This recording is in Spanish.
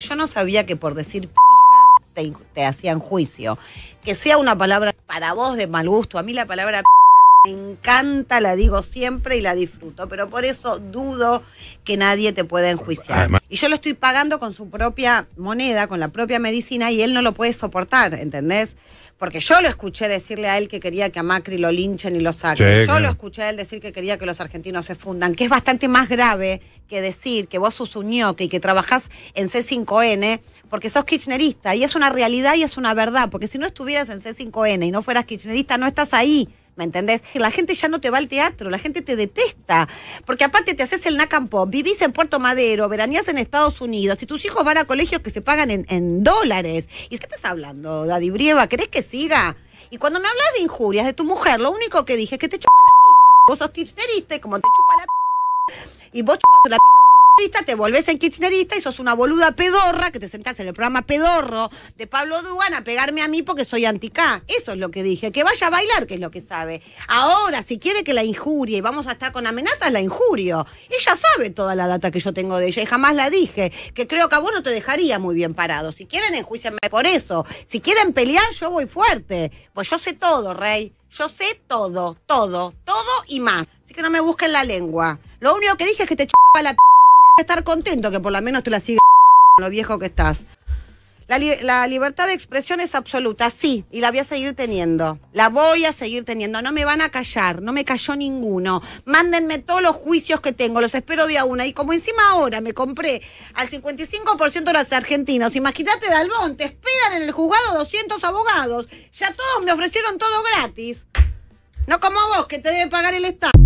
Yo no sabía que por decir pija te, hacían juicio. Que sea una palabra para vos de mal gusto, a mí la palabra encanta, la digo siempre y la disfruto, pero por eso dudo que nadie te pueda enjuiciar. y yo lo estoy pagando con su propia moneda, con la propia medicina, y él no lo puede soportar, ¿entendés? Porque yo lo escuché decirle a él que quería que a Macri lo linchen y lo saquen. Yo lo escuché a él decir que quería que los argentinos se fundan, que es bastante más grave que decir que vos sos un y que trabajás en C5N porque sos kirchnerista. Y es una realidad y es una verdad, porque si no estuvieras en C5N y no fueras kirchnerista, no estás ahí. ¿Me entendés? La gente ya no te va al teatro, la gente te detesta. Porque aparte te haces el nacampo vivís en Puerto Madero, veranías en Estados Unidos, y tus hijos van a colegios que se pagan en, dólares. ¿Y es qué estás hablando, Daddy Brieva? ¿Querés que siga? Y cuando me hablas de injurias de tu mujer, lo único que dije es que te chupa la pija. Vos sos kirchnerista como te chupa la pija. Y vos chupas la pija te volvés en kirchnerista y sos una boluda pedorra que te sentás en el programa pedorro de Pablo Dugan a pegarme a mí porque soy anticá. Eso es lo que dije, que vaya a bailar, que es lo que sabe. Ahora, si quiere que la injurie y vamos a estar con amenazas, la injurio. Ella sabe toda la data que yo tengo de ella y jamás la dije, que creo que a vos no te dejaría muy bien parado. Si quieren, enjuiciarme por eso. Si quieren pelear, yo voy fuerte. Pues yo sé todo, Rey. Yo sé todo, todo, todo y más. Así que no me busquen la lengua. Lo único que dije es que te chupaba la p estar contento que por lo menos tú la sigues con lo viejo que estás. La, libertad de expresión es absoluta, sí, y la voy a seguir teniendo. La voy a seguir teniendo. No me van a callar, no me cayó ninguno. Mándenme todos los juicios que tengo, los espero día una. Y como encima ahora me compré al 55% de los argentinos, imagínate, Dalbón, te esperan en el juzgado 200 abogados. Ya todos me ofrecieron todo gratis. No como vos, que te debe pagar el Estado.